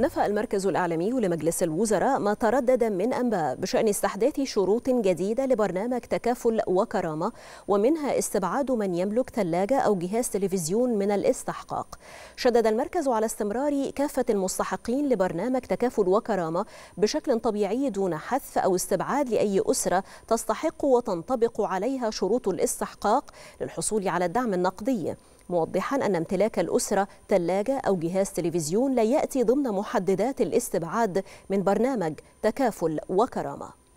نفى المركز الإعلامي لمجلس الوزراء ما تردد من أنباء بشأن استحداث شروط جديدة لبرنامج تكافل وكرامة ومنها استبعاد من يملك ثلاجة أو جهاز تلفزيون من الاستحقاق شدد المركز على استمرار كافة المستحقين لبرنامج تكافل وكرامة بشكل طبيعي دون حذف أو استبعاد لأي أسرة تستحق وتنطبق عليها شروط الاستحقاق للحصول على الدعم النقدي موضحا أن امتلاك الأسرة ثلاجة أو جهاز تلفزيون لا يأتي ضمن محددات الاستبعاد من برنامج تكافل وكرامة